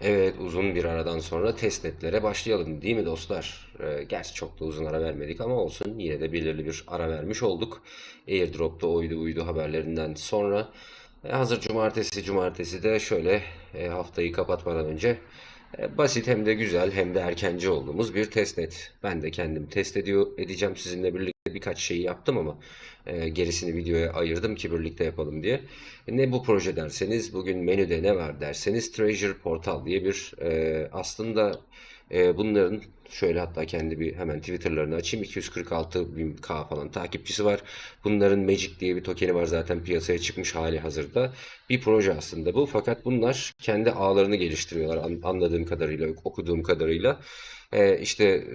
Evet uzun bir aradan sonra testnetlere başlayalım değil mi dostlar? Ee, gerçi çok da uzun ara vermedik ama olsun yine de belirli bir ara vermiş olduk. Airdrop'ta oydu uydu haberlerinden sonra. E, hazır cumartesi cumartesi de şöyle e, haftayı kapatmadan önce e, basit hem de güzel hem de erkenci olduğumuz bir testnet. Ben de kendim test ediyor edeceğim sizinle birlikte birkaç şeyi yaptım ama e, gerisini videoya ayırdım ki birlikte yapalım diye. Ne bu proje derseniz bugün menüde ne var derseniz Treasure Portal diye bir e, aslında e, bunların şöyle hatta kendi bir hemen Twitter'larını açayım 246 bin K falan takipçisi var. Bunların Magic diye bir tokeni var zaten piyasaya çıkmış hali hazırda. Bir proje aslında bu fakat bunlar kendi ağlarını geliştiriyorlar anladığım kadarıyla okuduğum kadarıyla. E, işte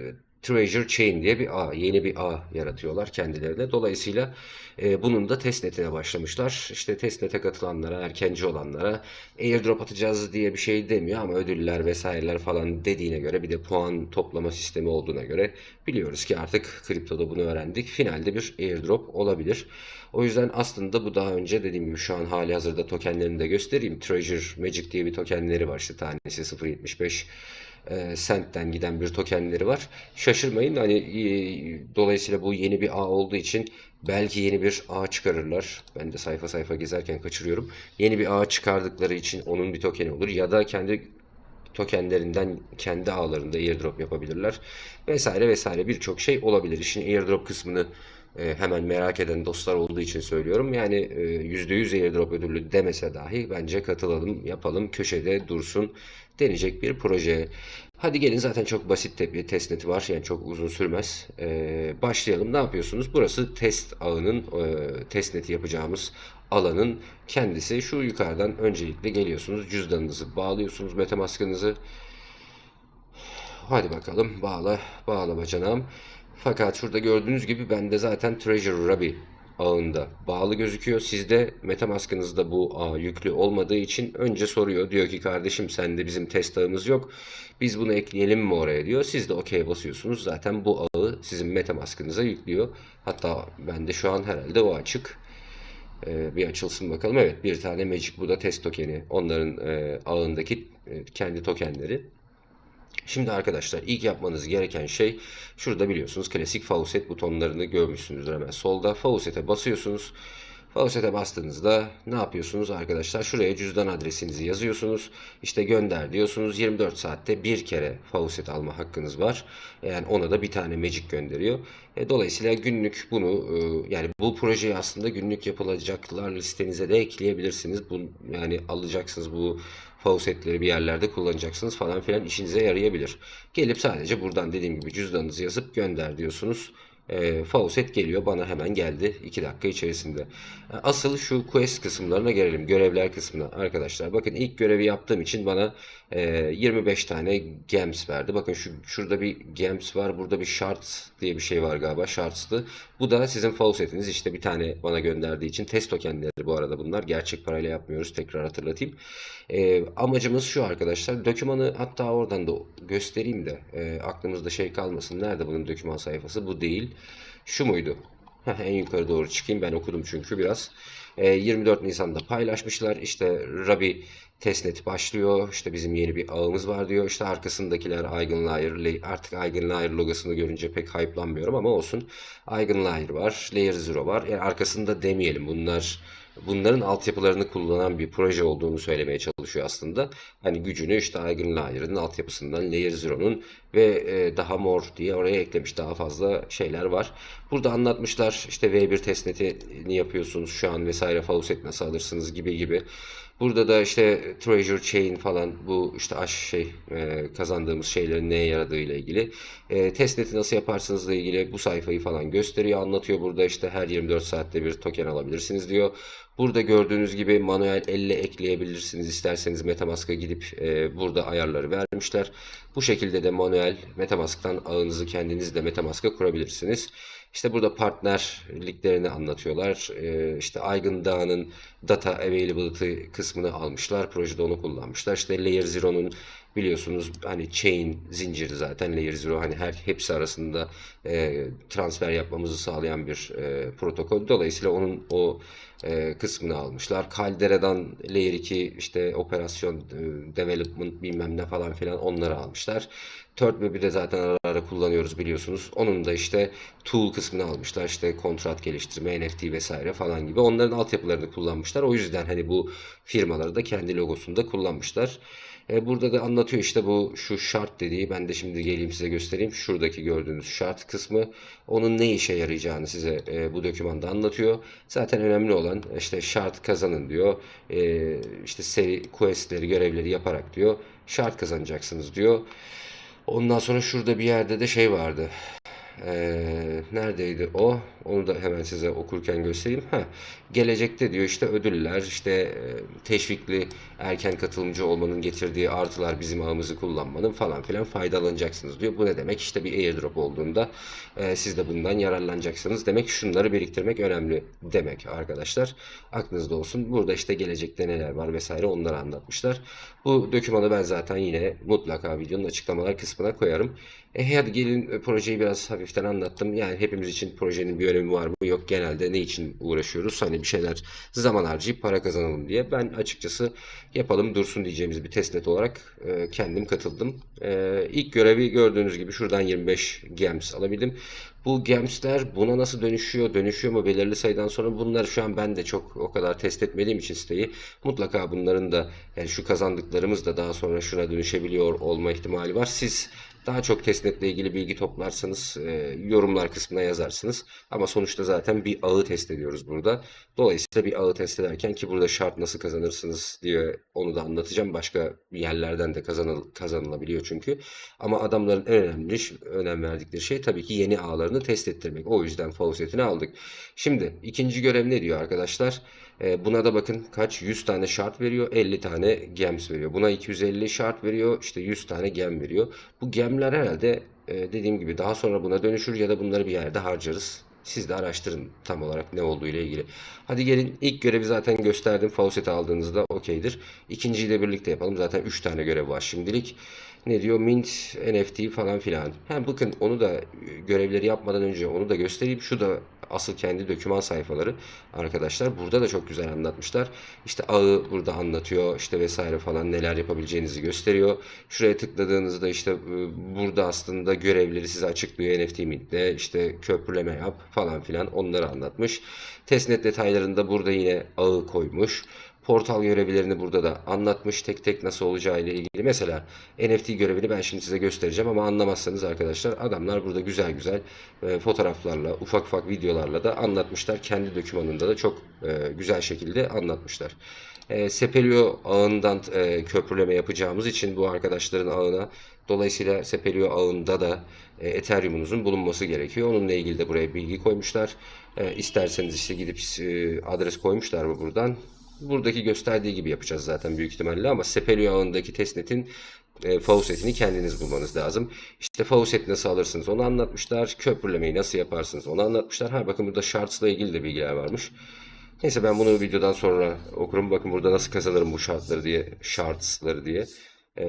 Treasure Chain diye bir ağ, yeni bir ağ yaratıyorlar kendilerine. Dolayısıyla e, bunun da testnetine başlamışlar. İşte testnete katılanlara, erkenci olanlara airdrop atacağız diye bir şey demiyor ama ödüller vesaireler falan dediğine göre bir de puan toplama sistemi olduğuna göre biliyoruz ki artık kriptoda bunu öğrendik. Finalde bir airdrop olabilir. O yüzden aslında bu daha önce dediğim gibi şu an hali hazırda tokenlerini de göstereyim. Treasure Magic diye bir tokenleri var işte tanesi 0.75 e, sentten giden bir tokenleri var. Şaşırmayın hani e, dolayısıyla bu yeni bir ağ olduğu için belki yeni bir ağ çıkarırlar. Ben de sayfa sayfa gezerken kaçırıyorum. Yeni bir ağ çıkardıkları için onun bir tokeni olur ya da kendi tokenlerinden kendi ağlarında airdrop yapabilirler vesaire vesaire birçok şey olabilir. İşin airdrop kısmını e, hemen merak eden dostlar olduğu için söylüyorum. Yani e, %100 airdrop ödüllü demese dahi bence katılalım, yapalım, köşede dursun denecek bir proje. Hadi gelin zaten çok basit bir testneti var. Yani çok uzun sürmez. Ee, başlayalım. Ne yapıyorsunuz? Burası test ağının, e, testneti yapacağımız alanın kendisi. Şu yukarıdan öncelikle geliyorsunuz. Cüzdanınızı bağlıyorsunuz. Metamask'ınızı. Hadi bakalım bağla, bağla bacanağım. Fakat şurada gördüğünüz gibi bende zaten Treasure Ruby ağında bağlı gözüküyor. Sizde MetaMask'ınızda bu ağ yüklü olmadığı için önce soruyor. Diyor ki kardeşim sende bizim test ağımız yok. Biz bunu ekleyelim mi oraya diyor. Siz de okey basıyorsunuz. Zaten bu ağı sizin MetaMask'ınıza yüklüyor. Hatta bende şu an herhalde o açık. Ee, bir açılsın bakalım. Evet bir tane Magic bu test tokeni. Onların e, ağındaki e, kendi tokenleri. Şimdi arkadaşlar ilk yapmanız gereken şey şurada biliyorsunuz klasik faucet butonlarını görmüşsünüzdür hemen solda. Faucet'e basıyorsunuz. Faucet'e bastığınızda ne yapıyorsunuz arkadaşlar? Şuraya cüzdan adresinizi yazıyorsunuz. İşte gönder diyorsunuz. 24 saatte bir kere faucet alma hakkınız var. Yani ona da bir tane magic gönderiyor. E, dolayısıyla günlük bunu e, yani bu projeyi aslında günlük yapılacaklar listenize de ekleyebilirsiniz. Bu, yani alacaksınız bu Faucetleri bir yerlerde kullanacaksınız falan filan işinize yarayabilir. Gelip sadece buradan dediğim gibi cüzdanınızı yazıp gönder diyorsunuz. E, ee, Faucet geliyor bana hemen geldi 2 dakika içerisinde. Ee, asıl şu quest kısımlarına gelelim. Görevler kısmına arkadaşlar. Bakın ilk görevi yaptığım için bana e, 25 tane gems verdi. Bakın şu şurada bir gems var. Burada bir shards diye bir şey var galiba. Shards'tı. Bu da sizin fall setiniz. İşte bir tane bana gönderdiği için test tokenleri bu arada bunlar. Gerçek parayla yapmıyoruz. Tekrar hatırlatayım. E, amacımız şu arkadaşlar. Dökümanı hatta oradan da göstereyim de e, aklımızda şey kalmasın. Nerede bunun döküman sayfası? Bu değil. Şu muydu? en yukarı doğru çıkayım. Ben okudum çünkü biraz. E, ee, 24 Nisan'da paylaşmışlar. İşte Rabi testnet başlıyor. İşte bizim yeni bir ağımız var diyor. İşte arkasındakiler Eigenlayer. Artık Eigenlayer logosunu görünce pek hype'lanmıyorum ama olsun. Eigenlayer var. Layer Zero var. Yani e, arkasında demeyelim. Bunlar bunların altyapılarını kullanan bir proje olduğunu söylemeye çalışıyor aslında. Hani gücünü işte Aygün Layer'ın altyapısından Layer Zero'nun ve e, daha mor diye oraya eklemiş daha fazla şeyler var. Burada anlatmışlar işte V1 testnetini yapıyorsunuz şu an vesaire Faucet nasıl alırsınız gibi gibi. Burada da işte Treasure Chain falan bu işte aş şey e, kazandığımız şeylerin neye yaradığı ile ilgili. E, testnet'i nasıl yaparsınız ile ilgili bu sayfayı falan gösteriyor. Anlatıyor burada işte her 24 saatte bir token alabilirsiniz diyor. Burada gördüğünüz gibi manuel elle ekleyebilirsiniz. İsterseniz Metamask'a gidip e, burada ayarları vermişler. Bu şekilde de manuel Metamask'tan ağınızı kendiniz de Metamask'a kurabilirsiniz. İşte burada partnerliklerini anlatıyorlar. E, işte Aygın Dağ'ın data availability kısmını almışlar. Projede onu kullanmışlar. İşte Layer Zero'nun Biliyorsunuz hani chain zinciri zaten layer zero hani her hepsi arasında e, transfer yapmamızı sağlayan bir e, protokol. Dolayısıyla onun o e, kısmını almışlar. Caldera'dan layer 2 işte operasyon e, development bilmem ne falan filan onları almışlar. Third bir de zaten ara ara kullanıyoruz biliyorsunuz. Onun da işte tool kısmını almışlar. İşte kontrat geliştirme, NFT vesaire falan gibi. Onların altyapılarını kullanmışlar. O yüzden hani bu firmaları da kendi logosunda kullanmışlar. E, burada da anlatıyor işte bu şu şart dediği. Ben de şimdi geleyim size göstereyim. Şuradaki gördüğünüz şart kısmı onun ne işe yarayacağını size e, bu dokümanda anlatıyor. Zaten önemli olan e, işte şart kazanın diyor. E, işte seri questleri, görevleri yaparak diyor. Şart kazanacaksınız diyor. Ondan sonra şurada bir yerde de şey vardı. Ee, neredeydi o? Onu da hemen size okurken göstereyim. Ha, gelecekte diyor işte ödüller, işte e, teşvikli erken katılımcı olmanın getirdiği artılar bizim ağımızı kullanmanın falan filan faydalanacaksınız diyor. Bu ne demek? İşte bir airdrop olduğunda e, siz de bundan yararlanacaksınız demek. Şunları biriktirmek önemli demek arkadaşlar. Aklınızda olsun. Burada işte gelecekte neler var vesaire onları anlatmışlar. Bu dokümanı ben zaten yine mutlaka videonun açıklamalar kısmına koyarım. E hadi gelin e, projeyi biraz hafiften anlattım. Yani hepimiz için projenin bir önemi var mı? Yok genelde ne için uğraşıyoruz? Hani bir şeyler zaman harcayıp para kazanalım diye. Ben açıkçası yapalım dursun diyeceğimiz bir testnet olarak e, kendim katıldım. E, ilk görevi gördüğünüz gibi şuradan 25 gems alabildim. Bu gemsler buna nasıl dönüşüyor? Dönüşüyor mu belirli sayıdan sonra? bunlar şu an ben de çok o kadar test etmediğim için siteyi mutlaka bunların da yani şu kazandıklarımız da daha sonra şuna dönüşebiliyor olma ihtimali var. Siz daha çok testnetle ilgili bilgi toplarsanız e, yorumlar kısmına yazarsınız. Ama sonuçta zaten bir ağı test ediyoruz burada. Dolayısıyla bir ağı test ederken ki burada şart nasıl kazanırsınız diye onu da anlatacağım. Başka yerlerden de kazanıl kazanılabiliyor çünkü. Ama adamların en önemli önem verdikleri şey tabii ki yeni ağlarını test ettirmek. O yüzden faucetini aldık. Şimdi ikinci görev ne diyor arkadaşlar? Ee, buna da bakın kaç 100 tane şart veriyor 50 tane gems veriyor. Buna 250 şart veriyor işte 100 tane gem veriyor. Bu gemler herhalde e, dediğim gibi daha sonra buna dönüşür ya da bunları bir yerde harcarız. Siz de araştırın tam olarak ne olduğu ile ilgili. Hadi gelin ilk görevi zaten gösterdim. Faucet'i aldığınızda okeydir. İkinciyi de birlikte yapalım. Zaten 3 tane görev var şimdilik ne diyor Mint NFT falan filan. Hem bakın onu da e, görevleri yapmadan önce onu da göstereyim. Şu da asıl kendi döküman sayfaları arkadaşlar. Burada da çok güzel anlatmışlar. İşte ağı burada anlatıyor işte vesaire falan neler yapabileceğinizi gösteriyor. Şuraya tıkladığınızda işte e, burada aslında görevleri size açıklıyor NFT Mint'te. işte köprüleme yap falan filan onları anlatmış. Testnet detaylarında burada yine ağı koymuş. Portal görevlerini burada da anlatmış tek tek nasıl olacağı ile ilgili. Mesela NFT görevini ben şimdi size göstereceğim ama anlamazsanız arkadaşlar adamlar burada güzel güzel e, fotoğraflarla, ufak ufak videolarla da anlatmışlar. Kendi dokümanında da çok e, güzel şekilde anlatmışlar. E, Sepelio ağından e, köprüleme yapacağımız için bu arkadaşların ağına dolayısıyla Sepelio ağında da e, Ethereum'unuzun bulunması gerekiyor. Onunla ilgili de buraya bilgi koymuşlar. E, isterseniz işte gidip e, adres koymuşlar mı buradan buradaki gösterdiği gibi yapacağız zaten büyük ihtimalle ama sepelio ağındaki testnetin e, faucetini kendiniz bulmanız lazım. İşte faucet nasıl alırsınız onu anlatmışlar. Köprülemeyi nasıl yaparsınız onu anlatmışlar. Ha bakın burada şartsla ilgili de bilgiler varmış. Neyse ben bunu videodan sonra okurum. Bakın burada nasıl kazanırım bu şartları diye, şartsları diye e,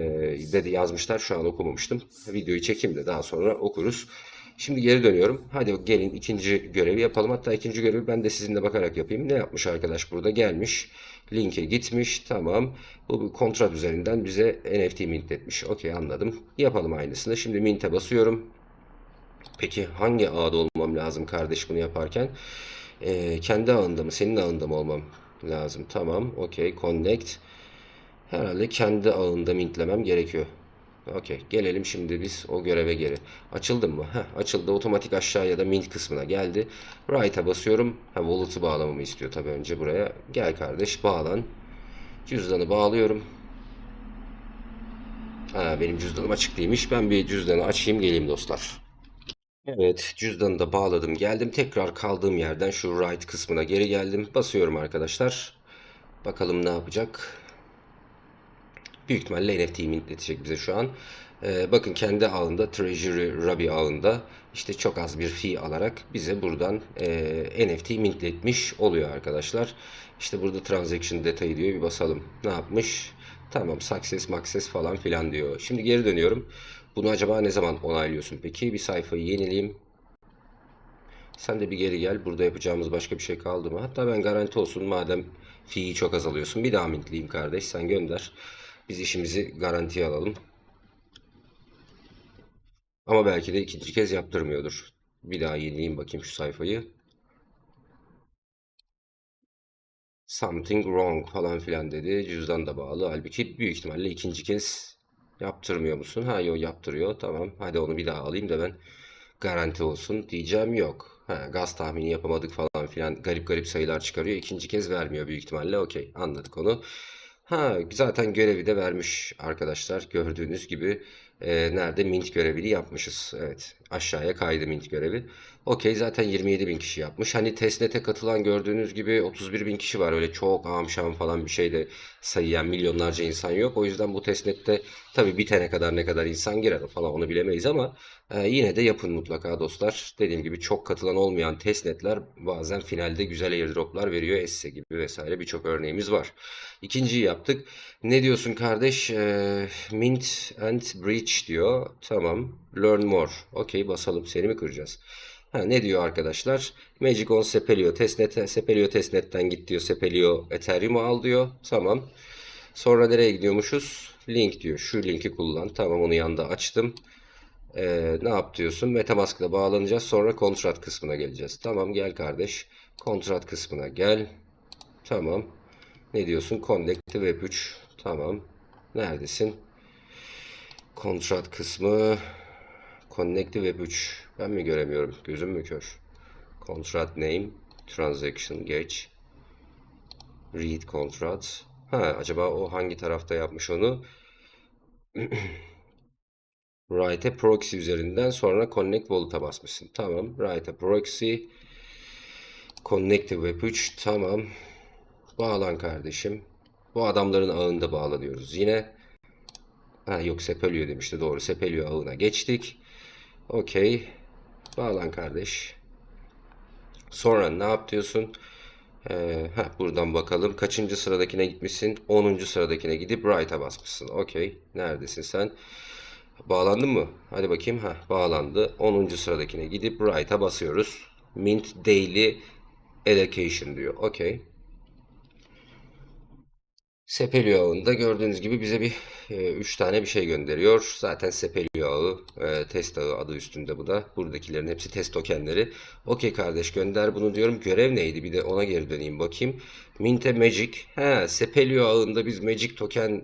dedi yazmışlar. Şu an okumamıştım. Videoyu çekeyim de daha sonra okuruz. Şimdi geri dönüyorum. Hadi gelin ikinci görevi yapalım. Hatta ikinci görevi ben de sizinle bakarak yapayım. Ne yapmış arkadaş burada? Gelmiş. Linke gitmiş. Tamam. Bu bir kontrat üzerinden bize NFT mint etmiş. Okey anladım. Yapalım aynısını. Şimdi mint'e basıyorum. Peki hangi ağda olmam lazım kardeş bunu yaparken? Ee, kendi ağında mı? Senin ağında mı olmam lazım? Tamam. Okey. Connect. Herhalde kendi ağında mintlemem gerekiyor. Okey. Gelelim şimdi biz o göreve geri. Açıldım mı? Heh, açıldı. Otomatik aşağıya da mint kısmına geldi. Right'a basıyorum. Ha, wallet'ı bağlamamı istiyor tabii önce buraya. Gel kardeş bağlan. Cüzdanı bağlıyorum. Ha, benim cüzdanım açık değilmiş. Ben bir cüzdanı açayım geleyim dostlar. Evet cüzdanı da bağladım. Geldim tekrar kaldığım yerden şu right kısmına geri geldim. Basıyorum arkadaşlar. Bakalım ne yapacak. Büyük ihtimalle NFT mintletecek bize şu an. Ee, bakın kendi ağında Treasury Rabi ağında işte çok az bir fee alarak bize buradan e, NFT mintletmiş oluyor arkadaşlar. İşte burada transaction detayı diyor bir basalım. Ne yapmış? Tamam success success falan filan diyor. Şimdi geri dönüyorum. Bunu acaba ne zaman onaylıyorsun peki? Bir sayfayı yenileyim. Sen de bir geri gel. Burada yapacağımız başka bir şey kaldı mı? Hatta ben garanti olsun madem fiyi çok azalıyorsun. Bir daha mintleyeyim kardeş sen gönder. Biz işimizi garantiye alalım. Ama belki de ikinci kez yaptırmıyordur. Bir daha yenileyim bakayım şu sayfayı. Something wrong falan filan dedi. Cüzdan da bağlı. Halbuki büyük ihtimalle ikinci kez yaptırmıyor musun? Ha yok yaptırıyor. Tamam hadi onu bir daha alayım da ben garanti olsun diyeceğim yok. Ha, gaz tahmini yapamadık falan filan garip garip sayılar çıkarıyor. İkinci kez vermiyor büyük ihtimalle. Okey anladık onu. Ha zaten görevi de vermiş arkadaşlar. Gördüğünüz gibi e, nerede mint görevini yapmışız. Evet aşağıya kaydı mint görevi. Okey zaten 27 bin kişi yapmış. Hani testnete katılan gördüğünüz gibi 31 bin kişi var. Öyle çok amşam falan bir şey de sayıyan milyonlarca insan yok. O yüzden bu testnette tabi bitene kadar ne kadar insan girer falan onu bilemeyiz ama e, yine de yapın mutlaka dostlar. Dediğim gibi çok katılan olmayan testnetler bazen finalde güzel airdroplar veriyor. Esse gibi vesaire birçok örneğimiz var. İkinciyi yaptık. Ne diyorsun kardeş? E, Mint and Breach diyor. Tamam. Learn more. Okey basalım. Seni mi kıracağız? Ha, ne diyor arkadaşlar? Magic on Sepelio testnet, Sepelio testnet'ten git diyor. Sepelio Ethereum'u al diyor. Tamam. Sonra nereye gidiyormuşuz? Link diyor. Şu linki kullan. Tamam onu yanda açtım. Ee, ne yap diyorsun? Metamask'la bağlanacağız. Sonra kontrat kısmına geleceğiz. Tamam gel kardeş. Kontrat kısmına gel. Tamam. Ne diyorsun? Connect Web 3. Tamam. Neredesin? Kontrat kısmı. Connective Web 3. Ben mi göremiyorum? Gözüm mü kör? Contract name, transaction gauge, read contract. Ha, acaba o hangi tarafta yapmış onu? Write'e proxy üzerinden sonra connect wallet'a basmışsın. Tamam. Write'e proxy. Connective Web 3. Tamam. Bağlan kardeşim. Bu adamların ağında bağlanıyoruz. Yine ha, yok sepeliyor demişti. Doğru. Sepeliyor ağına geçtik. Okey. Bağlan kardeş. Sonra ne yap diyorsun? Ee, heh, buradan bakalım. Kaçıncı sıradakine gitmişsin? 10. sıradakine gidip right'a basmışsın. Okey. Neredesin sen? Bağlandın mı? Hadi bakayım. Heh, bağlandı. 10. sıradakine gidip right'a basıyoruz. Mint daily allocation diyor. Okey. Sepelio ağında gördüğünüz gibi bize bir 3 e, tane bir şey gönderiyor. Zaten Sepelio ağı, e, test ağı adı üstünde bu da. Buradakilerin hepsi test tokenleri. Okey kardeş gönder bunu diyorum. Görev neydi? Bir de ona geri döneyim bakayım. Minte Magic. He, Sepelio ağında biz Magic token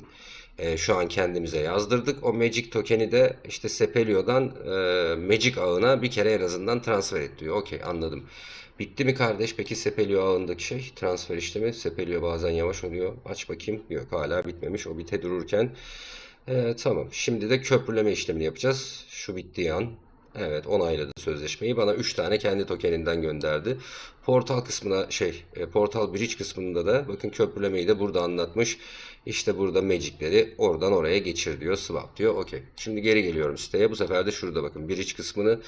e, şu an kendimize yazdırdık. O Magic token'i de işte Sepelio'dan e, Magic ağına bir kere en azından transfer et diyor. Okey anladım. Bitti mi kardeş? Peki sepeliyor ağındaki şey. Transfer işlemi sepeliyor bazen yavaş oluyor. Aç bakayım. Yok hala bitmemiş. O bite dururken. Ee, tamam. Şimdi de köprüleme işlemini yapacağız. Şu bitti an. Evet onayladı sözleşmeyi. Bana 3 tane kendi tokeninden gönderdi. Portal kısmına şey e, portal bridge kısmında da bakın köprülemeyi de burada anlatmış. İşte burada magicleri oradan oraya geçir diyor. Swap diyor. Okey. Şimdi geri geliyorum siteye. Bu sefer de şurada bakın bridge kısmını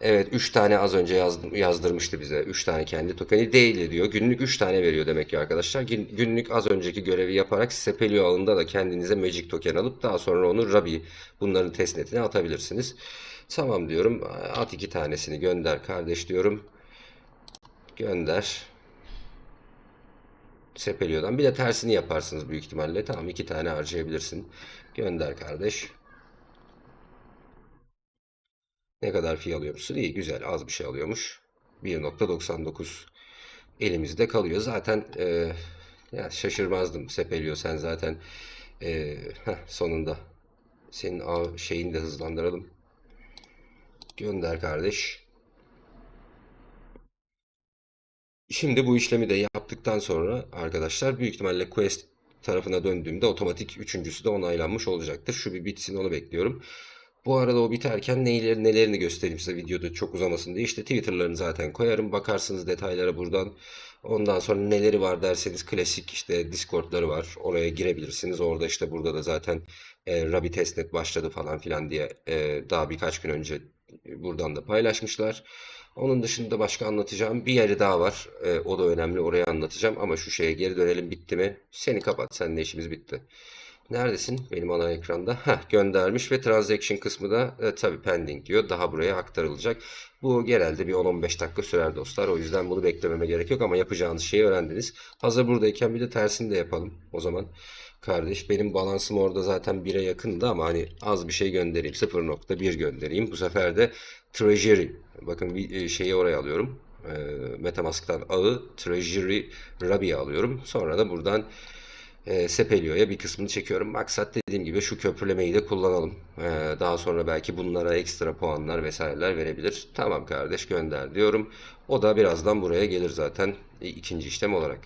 Evet 3 tane az önce yazdım, yazdırmıştı bize. 3 tane kendi tokeni değil diyor. Günlük 3 tane veriyor demek ki arkadaşlar. günlük az önceki görevi yaparak Sepelio ağında da kendinize Magic token alıp daha sonra onu Rabi bunların testnetine atabilirsiniz. Tamam diyorum. At iki tanesini gönder kardeş diyorum. Gönder. Sepelio'dan. Bir de tersini yaparsınız büyük ihtimalle. Tamam iki tane harcayabilirsin. Gönder kardeş. Ne kadar fi alıyormuşsun? İyi güzel az bir şey alıyormuş. 1.99 elimizde kalıyor. Zaten e, ya şaşırmazdım sepeliyor sen zaten e, heh, sonunda senin ağ şeyini de hızlandıralım. Gönder kardeş. Şimdi bu işlemi de yaptıktan sonra arkadaşlar büyük ihtimalle Quest tarafına döndüğümde otomatik üçüncüsü de onaylanmış olacaktır. Şu bir bitsin onu bekliyorum. Bu arada o biterken neyleri, nelerini göstereyim size videoda çok uzamasın diye. İşte Twitter'larını zaten koyarım. Bakarsınız detaylara buradan. Ondan sonra neleri var derseniz klasik işte Discord'ları var. Oraya girebilirsiniz. Orada işte burada da zaten e, Rabbit testnet başladı falan filan diye e, daha birkaç gün önce buradan da paylaşmışlar. Onun dışında başka anlatacağım bir yeri daha var. E, o da önemli oraya anlatacağım ama şu şeye geri dönelim bitti mi? Seni kapat. Seninle işimiz bitti. Neredesin? Benim ana ekranda. Heh, göndermiş ve transaction kısmı da e, tabii pending diyor. Daha buraya aktarılacak. Bu genelde bir 10-15 dakika sürer dostlar. O yüzden bunu beklememe gerek yok ama yapacağınız şeyi öğrendiniz. Hazır buradayken bir de tersini de yapalım o zaman. Kardeş benim balansım orada zaten 1'e yakındı ama hani az bir şey göndereyim. 0.1 göndereyim. Bu sefer de treasury. Bakın bir e, şeyi oraya alıyorum. E, Metamask'tan ağı treasury Rabi'ye alıyorum. Sonra da buradan e, sepeliyor'ya bir kısmını çekiyorum. Maksat dediğim gibi şu köprülemeyi de kullanalım. E, daha sonra belki bunlara ekstra puanlar vesaireler verebilir. Tamam kardeş gönder diyorum. O da birazdan buraya gelir zaten e, ikinci işlem olarak.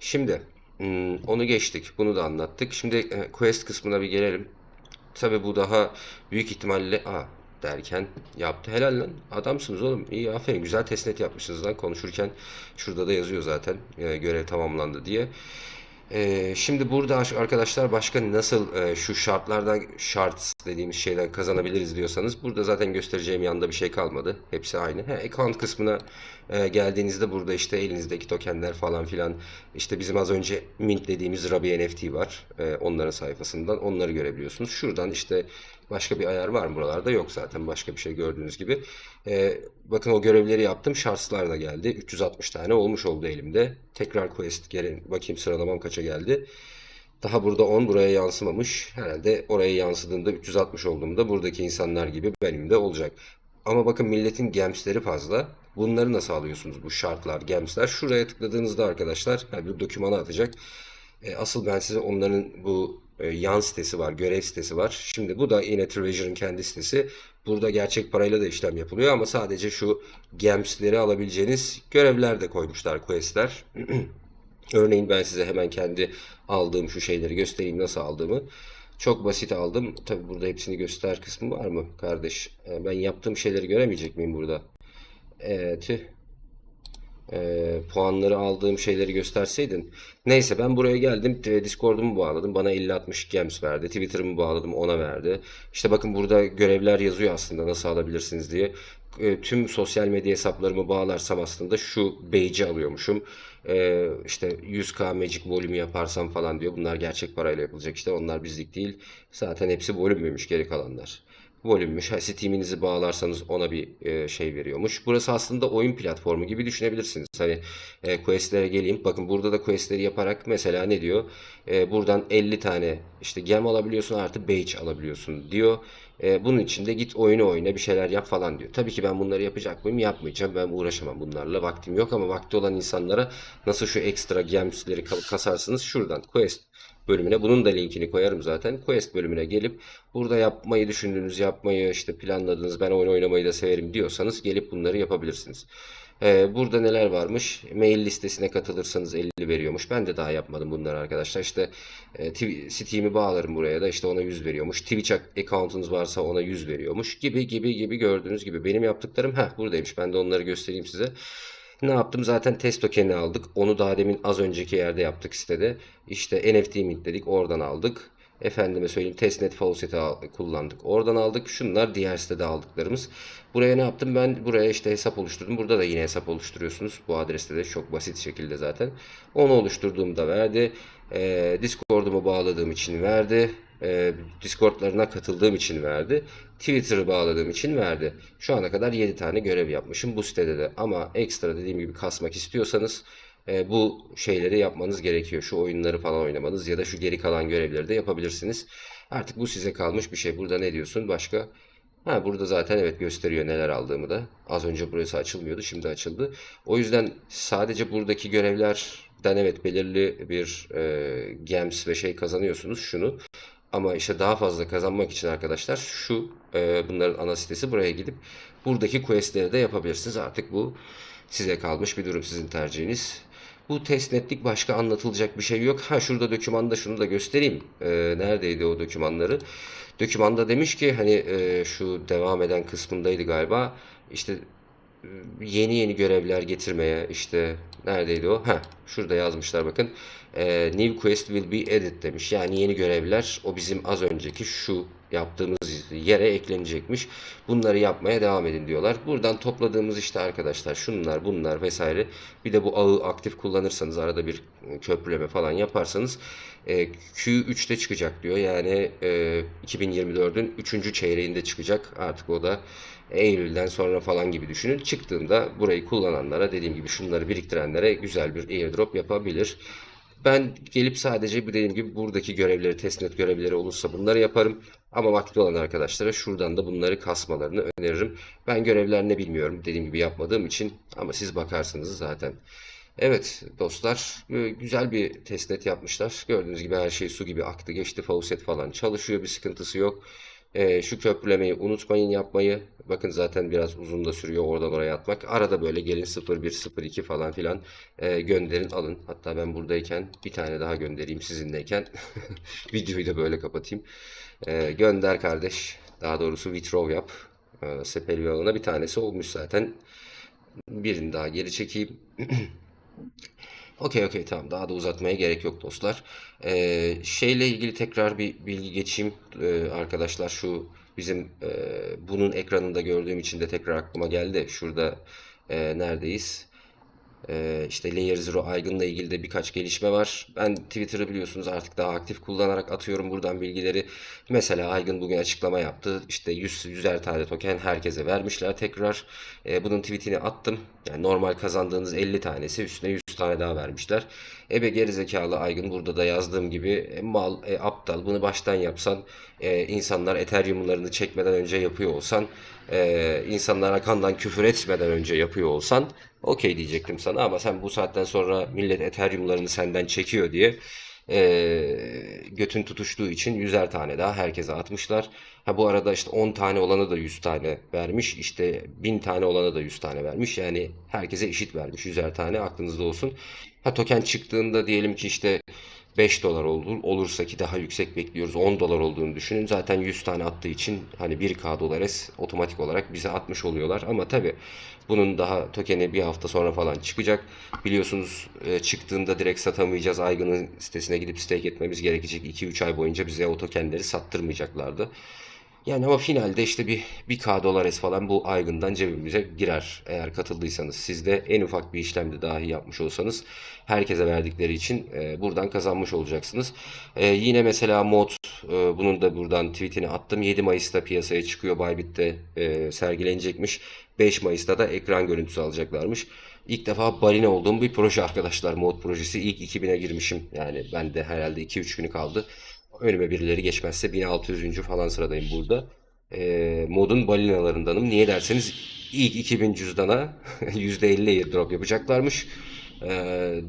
Şimdi hmm, onu geçtik. Bunu da anlattık. Şimdi e, quest kısmına bir gelelim. Tabi bu daha büyük ihtimalle a derken yaptı. Helal lan. Adamsınız oğlum. İyi aferin. Güzel testnet yapmışsınız lan. Konuşurken şurada da yazıyor zaten. E, görev tamamlandı diye. E, şimdi burada arkadaşlar başka nasıl e, şu şartlardan şart dediğimiz şeyler kazanabiliriz diyorsanız burada zaten göstereceğim yanda bir şey kalmadı. Hepsi aynı. He, account kısmına e, geldiğinizde burada işte elinizdeki tokenler falan filan işte bizim az önce mint dediğimiz Rabi NFT var. E, onların sayfasından onları görebiliyorsunuz. Şuradan işte başka bir ayar var mı buralarda? Yok zaten başka bir şey gördüğünüz gibi. E, bakın o görevleri yaptım. Şarslar da geldi. 360 tane olmuş oldu elimde. Tekrar quest gelin. Bakayım sıralamam kaça geldi. Daha burada 10 buraya yansımamış. Herhalde oraya yansıdığında 360 olduğumda buradaki insanlar gibi benim de olacak. Ama bakın milletin gemsleri fazla. Bunları nasıl alıyorsunuz bu şartlar, gemsler? Şuraya tıkladığınızda arkadaşlar yani bir dokümana atacak. E, asıl ben size onların bu e, yan sitesi var, görev sitesi var. Şimdi bu da yine Treasure'ın kendi sitesi. Burada gerçek parayla da işlem yapılıyor ama sadece şu gemsleri alabileceğiniz görevler de koymuşlar questler. Örneğin ben size hemen kendi aldığım şu şeyleri göstereyim nasıl aldığımı. Çok basit aldım. Tabi burada hepsini göster kısmı var mı kardeş? Ee, ben yaptığım şeyleri göremeyecek miyim burada? Evet e, puanları aldığım şeyleri gösterseydin. Neyse ben buraya geldim. Discord'umu bağladım. Bana 50-60 gems verdi. Twitter'ımı bağladım. Ona verdi. İşte bakın burada görevler yazıyor aslında nasıl alabilirsiniz diye. E, tüm sosyal medya hesaplarımı bağlarsam aslında şu beyci alıyormuşum. E, işte 100k magic volümü yaparsam falan diyor. Bunlar gerçek parayla yapılacak işte. Onlar bizlik değil. Zaten hepsi volümüymüş geri kalanlar volümmüş. Ha, Steam'inizi bağlarsanız ona bir e, şey veriyormuş. Burası aslında oyun platformu gibi düşünebilirsiniz. Hani e, quest'lere geleyim. Bakın burada da quest'leri yaparak mesela ne diyor? E, buradan 50 tane işte gem alabiliyorsun artı beige alabiliyorsun diyor. E, bunun için de git oyunu oyna bir şeyler yap falan diyor. Tabii ki ben bunları yapacak mıyım? Yapmayacağım. Ben uğraşamam bunlarla. Vaktim yok ama vakti olan insanlara nasıl şu ekstra gemsleri kasarsınız şuradan quest bölümüne. Bunun da linkini koyarım zaten. Quest bölümüne gelip burada yapmayı düşündüğünüz, yapmayı işte planladığınız, ben oyun oynamayı da severim diyorsanız gelip bunları yapabilirsiniz. Ee, burada neler varmış? Mail listesine katılırsanız 50 veriyormuş. Ben de daha yapmadım bunları arkadaşlar. İşte e, Steam'i bağlarım buraya da işte ona 100 veriyormuş. Twitch account'unuz varsa ona 100 veriyormuş. Gibi gibi gibi gördüğünüz gibi. Benim yaptıklarım heh buradaymış. Ben de onları göstereyim size. Ne yaptım? Zaten test token'i aldık. Onu daha demin az önceki yerde yaptık sitede. İşte NFT mintledik. Oradan aldık. Efendime söyleyeyim testnet faucet'i kullandık. Oradan aldık. Şunlar diğer sitede aldıklarımız. Buraya ne yaptım? Ben buraya işte hesap oluşturdum. Burada da yine hesap oluşturuyorsunuz. Bu adreste de çok basit şekilde zaten. Onu oluşturduğumda verdi. E, Discord'umu bağladığım için verdi. E, Discord'larına katıldığım için verdi. Twitter'ı bağladığım için verdi. Şu ana kadar 7 tane görev yapmışım bu sitede de. Ama ekstra dediğim gibi kasmak istiyorsanız e, bu şeyleri yapmanız gerekiyor. Şu oyunları falan oynamanız ya da şu geri kalan görevleri de yapabilirsiniz. Artık bu size kalmış bir şey. Burada ne diyorsun? Başka Ha burada zaten evet gösteriyor neler aldığımı da. Az önce burası açılmıyordu, şimdi açıldı. O yüzden sadece buradaki görevlerden evet belirli bir e, gems ve şey kazanıyorsunuz şunu. Ama işte daha fazla kazanmak için arkadaşlar şu e, bunların ana sitesi buraya gidip buradaki questleri de yapabilirsiniz. Artık bu size kalmış bir durum, sizin tercihiniz. Bu testnetlik başka anlatılacak bir şey yok. Ha şurada dokümanda şunu da göstereyim. E, neredeydi o dokümanları? Dokümanda demiş ki hani e, şu devam eden kısmındaydı galiba. İşte e, yeni yeni görevler getirmeye işte neredeydi o? Ha şurada yazmışlar bakın. E, new quest will be added demiş. Yani yeni görevler o bizim az önceki şu yaptığımız yere eklenecekmiş. Bunları yapmaya devam edin diyorlar. Buradan topladığımız işte arkadaşlar şunlar bunlar vesaire. Bir de bu ağı aktif kullanırsanız arada bir köprüleme falan yaparsanız e, Q3'te çıkacak diyor. Yani 2024'ün e, 3. çeyreğinde çıkacak. Artık o da Eylül'den sonra falan gibi düşünün. Çıktığında burayı kullananlara dediğim gibi şunları biriktirenlere güzel bir airdrop yapabilir. Ben gelip sadece dediğim gibi buradaki görevleri, testnet görevleri olursa bunları yaparım. Ama vakti olan arkadaşlara şuradan da bunları kasmalarını öneririm. Ben görevler ne bilmiyorum dediğim gibi yapmadığım için ama siz bakarsınız zaten. Evet dostlar e, güzel bir testnet yapmışlar. Gördüğünüz gibi her şey su gibi aktı geçti. Faucet falan çalışıyor bir sıkıntısı yok. E, şu köprülemeyi unutmayın yapmayı. Bakın zaten biraz uzun da sürüyor oradan oraya atmak. Arada böyle gelin 0102 falan filan e, gönderin alın. Hatta ben buradayken bir tane daha göndereyim sizinleyken. Videoyu da böyle kapatayım. E, gönder kardeş. Daha doğrusu withdraw yap. E, Sepelvion'a bir tanesi olmuş zaten. Birini daha geri çekeyim. Okey okey tamam daha da uzatmaya gerek yok dostlar. Ee, şeyle ilgili tekrar bir bilgi geçeyim ee, arkadaşlar şu bizim e, bunun ekranında gördüğüm için de tekrar aklıma geldi. Şurada e, neredeyiz? Ee, işte Layer Zero Aygın'la ilgili de birkaç gelişme var. Ben Twitter'ı biliyorsunuz artık daha aktif kullanarak atıyorum buradan bilgileri. Mesela Aygın bugün açıklama yaptı. İşte 100 100'er tane token herkese vermişler tekrar. Ee, bunun tweetini attım. Yani normal kazandığınız 50 tanesi üstüne 100 tane daha vermişler. Ebe gerizekalı Aygın burada da yazdığım gibi e, mal, e, aptal bunu baştan yapsan e, insanlar Ethereum'larını çekmeden önce yapıyor olsan e, insanlara kandan küfür etmeden önce yapıyor olsan okey diyecektim sana ama sen bu saatten sonra millet Ethereum'larını senden çekiyor diye e, götün tutuştuğu için yüzer tane daha herkese atmışlar. Ha bu arada işte 10 tane olana da 100 tane vermiş. işte 1000 tane olana da 100 tane vermiş. Yani herkese eşit vermiş. Yüzer tane aklınızda olsun. Ha token çıktığında diyelim ki işte 5 dolar olur, olursa ki daha yüksek bekliyoruz 10 dolar olduğunu düşünün. Zaten 100 tane attığı için hani 1K dolar es otomatik olarak bize atmış oluyorlar. Ama tabi bunun daha tokeni bir hafta sonra falan çıkacak. Biliyorsunuz e, çıktığında direkt satamayacağız. Aygın'ın sitesine gidip stake etmemiz gerekecek. 2-3 ay boyunca bize o tokenleri sattırmayacaklardı. Yani ama finalde işte bir bir k dolar falan bu aygından cebimize girer. Eğer katıldıysanız siz de en ufak bir işlemde dahi yapmış olsanız herkese verdikleri için e, buradan kazanmış olacaksınız. E, yine mesela mod e, bunun da buradan tweetini attım. 7 Mayıs'ta piyasaya çıkıyor Bybit'te e, sergilenecekmiş. 5 Mayıs'ta da ekran görüntüsü alacaklarmış. İlk defa balina olduğum bir proje arkadaşlar mod projesi. İlk 2000'e girmişim. Yani ben de herhalde 2-3 günü kaldı önüme birileri geçmezse 1600. falan sıradayım burada. E, modun balinalarındanım. Niye derseniz ilk 2000 cüzdana %50 airdrop yapacaklarmış. E,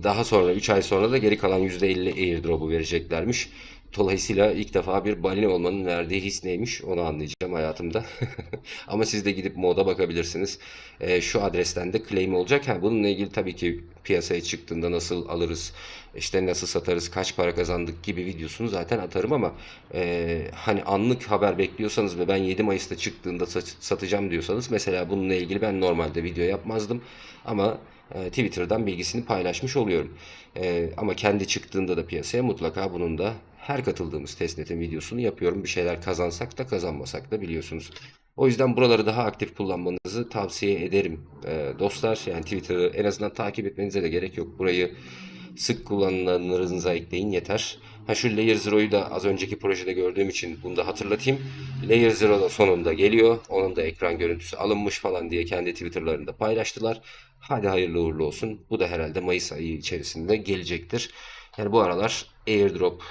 daha sonra 3 ay sonra da geri kalan %50 airdrop'u vereceklermiş. Dolayısıyla ilk defa bir balina olmanın verdiği his neymiş onu anlayacağım hayatımda. Ama siz de gidip moda bakabilirsiniz. E, şu adresten de claim olacak. Ha, bununla ilgili tabii ki piyasaya çıktığında nasıl alırız, işte nasıl satarız, kaç para kazandık gibi videosunu zaten atarım ama e, hani anlık haber bekliyorsanız ve ben 7 Mayıs'ta çıktığında satacağım diyorsanız mesela bununla ilgili ben normalde video yapmazdım ama e, Twitter'dan bilgisini paylaşmış oluyorum. E, ama kendi çıktığında da piyasaya mutlaka bunun da her katıldığımız testnetin videosunu yapıyorum. Bir şeyler kazansak da kazanmasak da biliyorsunuz. O yüzden buraları daha aktif kullanmanızı tavsiye ederim. Ee, dostlar yani Twitter'ı en azından takip etmenize de gerek yok. Burayı sık kullanılanlarınıza ekleyin yeter. Ha şu Layer Zero'yu da az önceki projede gördüğüm için bunu da hatırlatayım. Layer Zero da sonunda geliyor. Onun da ekran görüntüsü alınmış falan diye kendi Twitter'larında paylaştılar. Hadi hayırlı uğurlu olsun. Bu da herhalde Mayıs ayı içerisinde gelecektir. Yani bu aralar airdrop e,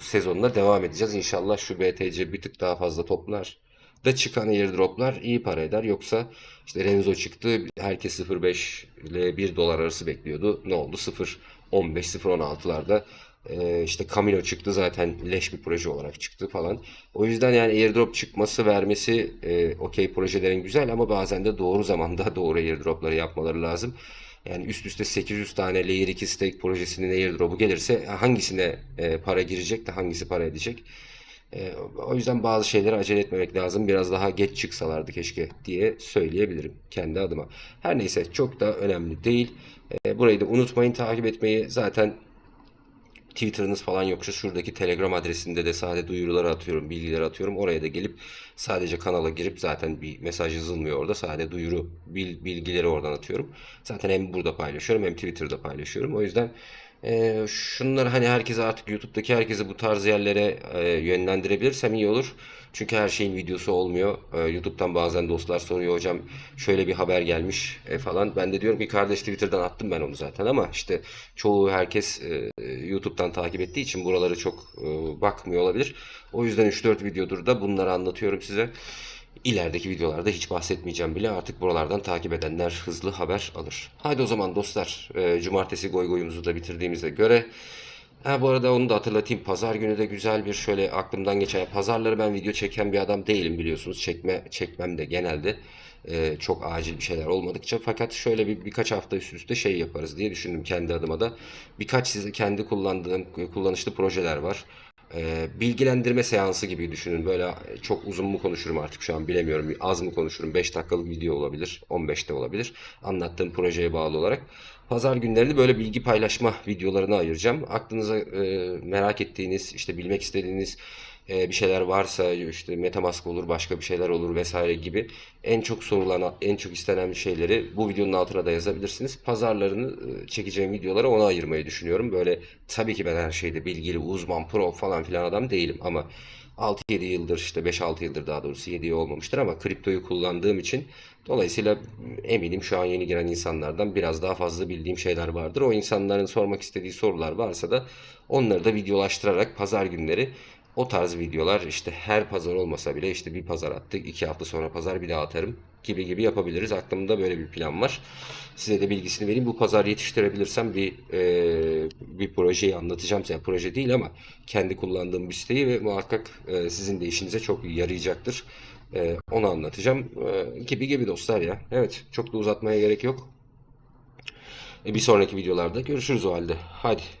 sezonuna devam edeceğiz. İnşallah şu BTC bir tık daha fazla toplar da çıkan airdroplar iyi para eder. Yoksa işte Renzo çıktı. Herkes 0.5 ile 1 dolar arası bekliyordu. Ne oldu? 0.15-0.16'larda e, işte Camino çıktı zaten leş bir proje olarak çıktı falan. O yüzden yani airdrop çıkması vermesi e, okey projelerin güzel ama bazen de doğru zamanda doğru airdropları yapmaları lazım. Yani üst üste 800 tane Layer 2 stake projesinin airdrop'u gelirse e, hangisine e, para girecek de hangisi para edecek? Ee, o yüzden bazı şeyleri acele etmemek lazım. Biraz daha geç çıksalardı keşke diye söyleyebilirim kendi adıma. Her neyse çok da önemli değil. Ee, burayı da unutmayın takip etmeyi. Zaten Twitter'ınız falan yoksa şuradaki Telegram adresinde de sadece duyuruları atıyorum, bilgiler atıyorum. Oraya da gelip sadece kanala girip zaten bir mesaj yazılmıyor orada. Sadece duyuru, bilgileri oradan atıyorum. Zaten hem burada paylaşıyorum hem Twitter'da paylaşıyorum. O yüzden e, şunları hani herkese artık YouTube'daki herkese bu tarz yerlere e, yönlendirebilirsem iyi olur. Çünkü her şeyin videosu olmuyor. E, YouTube'dan bazen dostlar soruyor hocam şöyle bir haber gelmiş e, falan. Ben de diyorum ki kardeş Twitter'dan attım ben onu zaten ama işte çoğu herkes e, YouTube'dan takip ettiği için buraları çok e, bakmıyor olabilir. O yüzden 3-4 videodur da bunları anlatıyorum size. İlerideki videolarda hiç bahsetmeyeceğim bile artık buralardan takip edenler hızlı haber alır. Haydi o zaman dostlar e, cumartesi goy goyumuzu da bitirdiğimize göre Ha bu arada onu da hatırlatayım. Pazar günü de güzel bir şöyle aklımdan geçen. Pazarları ben video çeken bir adam değilim biliyorsunuz. Çekme çekmem de genelde e, çok acil bir şeyler olmadıkça. Fakat şöyle bir birkaç hafta üst üste şey yaparız diye düşündüm kendi adıma da. Birkaç size kendi kullandığım kullanışlı projeler var e, bilgilendirme seansı gibi düşünün. Böyle e, çok uzun mu konuşurum artık şu an bilemiyorum. Az mı konuşurum? 5 dakikalık video olabilir. de olabilir. Anlattığım projeye bağlı olarak. Pazar günlerini böyle bilgi paylaşma videolarını ayıracağım. Aklınıza e, merak ettiğiniz, işte bilmek istediğiniz e, bir şeyler varsa işte MetaMask olur başka bir şeyler olur vesaire gibi en çok sorulan en çok istenen şeyleri bu videonun altına da yazabilirsiniz. Pazarlarını e, çekeceğim videolara ona ayırmayı düşünüyorum. Böyle tabii ki ben her şeyde bilgili uzman pro falan filan adam değilim ama 6-7 yıldır işte 5-6 yıldır daha doğrusu 7 olmamıştır ama kriptoyu kullandığım için dolayısıyla eminim şu an yeni giren insanlardan biraz daha fazla bildiğim şeyler vardır. O insanların sormak istediği sorular varsa da onları da videolaştırarak pazar günleri o tarz videolar işte her pazar olmasa bile işte bir pazar attık. iki hafta sonra pazar bir daha atarım gibi gibi yapabiliriz. Aklımda böyle bir plan var. Size de bilgisini vereyim. Bu pazar yetiştirebilirsem bir e, bir projeyi anlatacağım. Yani proje değil ama kendi kullandığım bir siteyi ve muhakkak e, sizin de işinize çok yarayacaktır. E, onu anlatacağım. E, gibi gibi dostlar ya. Evet çok da uzatmaya gerek yok. E, bir sonraki videolarda görüşürüz o halde. Hadi.